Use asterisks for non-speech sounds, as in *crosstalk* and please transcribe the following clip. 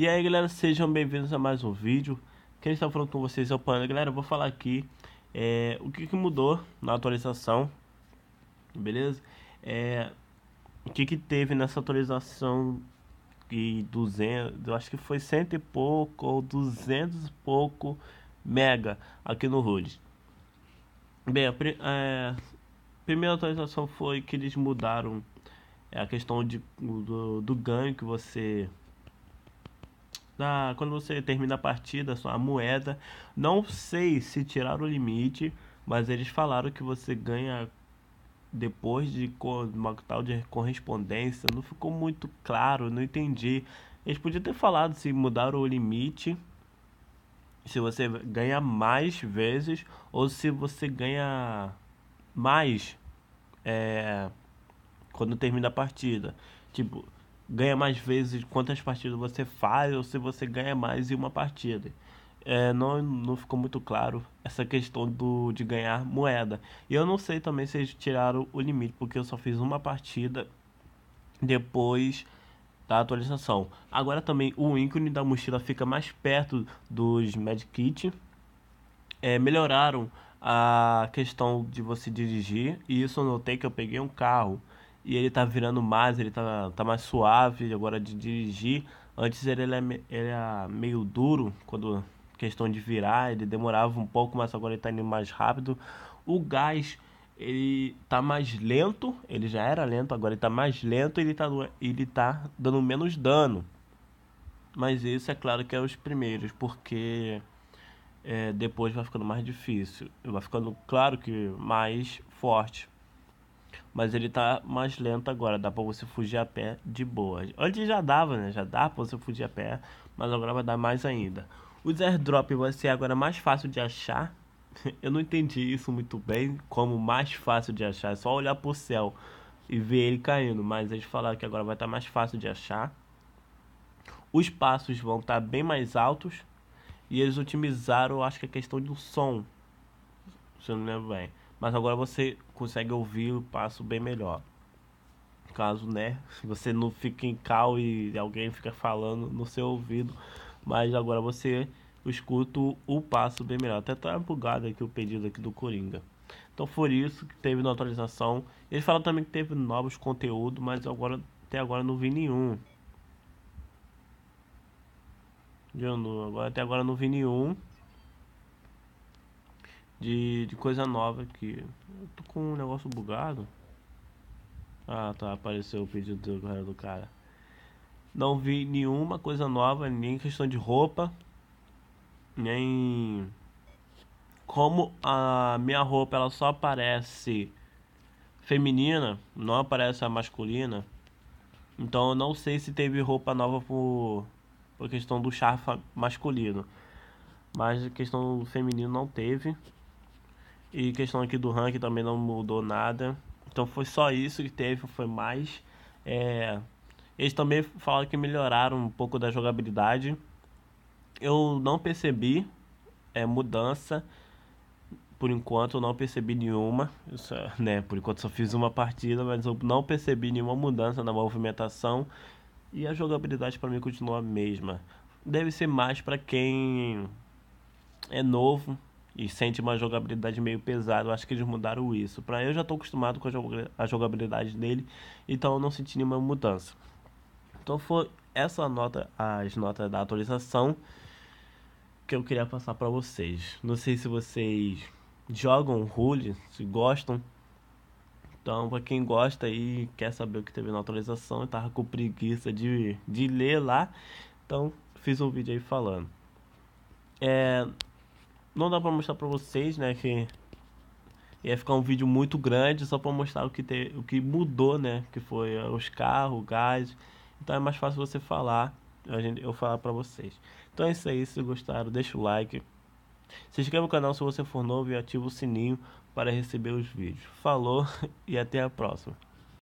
E aí galera, sejam bem-vindos a mais um vídeo. Quem está falando com vocês é o Panda. Galera, eu vou falar aqui é, o que, que, mudou na atualização, beleza? É, o que, que teve nessa atualização de 200, eu acho que foi cento e pouco ou 200 e pouco mega aqui no HUD. Bem, a, é, primeira atualização foi que eles mudaram é, a questão de, do, do ganho que você da, quando você termina a partida, a moeda. Não sei se tiraram o limite, mas eles falaram que você ganha depois de uma tal de correspondência. Não ficou muito claro, não entendi. Eles podiam ter falado se mudaram o limite, se você ganha mais vezes ou se você ganha mais é, quando termina a partida. Tipo, ganha mais vezes quantas partidas você faz ou se você ganha mais em uma partida. É, não, não ficou muito claro essa questão do, de ganhar moeda. E eu não sei também se eles tiraram o limite, porque eu só fiz uma partida depois da atualização. Agora também o ícone da mochila fica mais perto dos Medkit. É, melhoraram a questão de você dirigir, e isso eu notei que eu peguei um carro e ele tá virando mais, ele tá, tá mais suave agora de dirigir. Antes ele era, é ele é meio duro quando questão de virar, ele demorava um pouco, mas agora ele tá indo mais rápido. O gás ele tá mais lento, ele já era lento, agora ele tá mais lento, ele tá ele tá dando menos dano. Mas isso é claro que é os primeiros, porque é, depois vai ficando mais difícil. Vai ficando claro que mais forte mas ele tá mais lento agora, dá pra você fugir a pé de boa. Antes já dava, né? Já dá pra você fugir a pé, mas agora vai dar mais ainda. Os airdrop vai ser agora mais fácil de achar. *laughs* Eu não entendi isso muito bem, como mais fácil de achar. É só olhar pro céu e ver ele caindo. Mas eles falaram que agora vai estar tá mais fácil de achar. Os passos vão estar tá bem mais altos. E eles otimizaram, acho que a é questão do som. Se eu não lembro bem mas agora você consegue ouvir o passo bem melhor. Caso, né, Se você não fique em cal e alguém fica falando no seu ouvido, mas agora você escuta o passo bem melhor. Até tá bugado aqui o pedido aqui do Coringa. Então foi isso que teve na atualização. Eles falaram também que teve novos conteúdos, mas agora até agora não vi nenhum. De novo, agora até agora não vi nenhum de, de coisa nova aqui. Eu tô com um negócio bugado. Ah, tá. Apareceu o pedido do, do cara. Não vi nenhuma coisa nova, nem questão de roupa, nem como a minha roupa ela só aparece feminina, não aparece a masculina. Então eu não sei se teve roupa nova por, por questão do charfa masculino. Mas a questão feminino não teve. E questão aqui do ranking também não mudou nada. Então foi só isso que teve, foi mais. É... Eles também falaram que melhoraram um pouco da jogabilidade. Eu não percebi é, mudança. Por enquanto eu não percebi nenhuma. Só, né, por enquanto só fiz uma partida, mas eu não percebi nenhuma mudança na movimentação. E a jogabilidade para mim continua a mesma. Deve ser mais para quem é novo, e sente uma jogabilidade meio pesada. Eu acho que eles mudaram isso. Para eu já estou acostumado com a jogabilidade dele, então eu não senti nenhuma mudança. Então foi essa nota, as notas da atualização que eu queria passar para vocês. Não sei se vocês jogam Rule, se gostam. Então, para quem gosta e quer saber o que teve na atualização, eu tava com preguiça de, de ler lá. Então, fiz um vídeo aí falando. É, não dá pra mostrar pra vocês, né, que ia ficar um vídeo muito grande só pra mostrar o que, te, o que mudou, né, que foi eh, os carros, o gás, então é mais fácil você falar, a gente, eu falar pra vocês. Então é isso aí, se gostaram, deixa o like, se inscreva no canal se você for novo e ativa o sininho para receber os vídeos. Falou *laughs* e até a próxima.